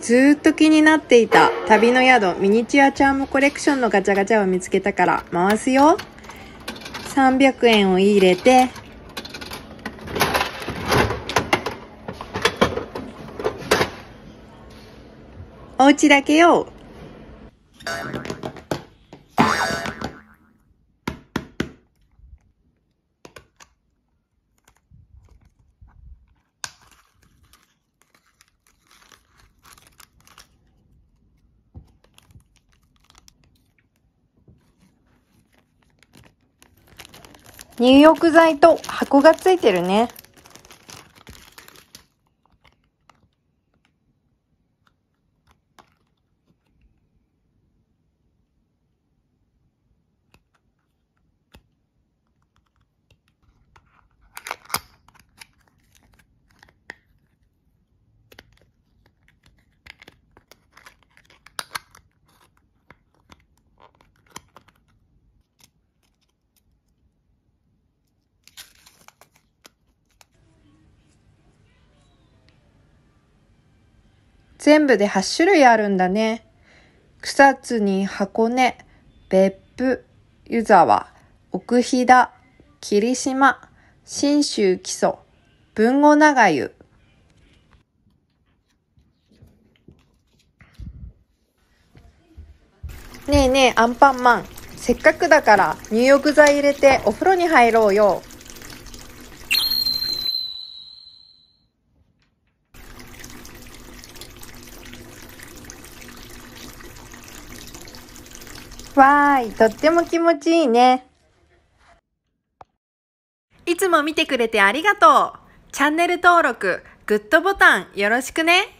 ずっと気になっていた旅の宿ミニチュアチャームコレクションのガチャガチャを見つけたから回すよ。300円を入れて、お家だけよ。入浴剤と箱がついてるね。全部で8種類あるんだね。草津に箱根、別府、湯沢、奥飛騨、霧島、信州基礎、豊後長湯。ねえねえ、アンパンマン。せっかくだから入浴剤入れてお風呂に入ろうよ。わーい、とっても気持ちいいね。いつも見てくれてありがとう。チャンネル登録、グッドボタンよろしくね。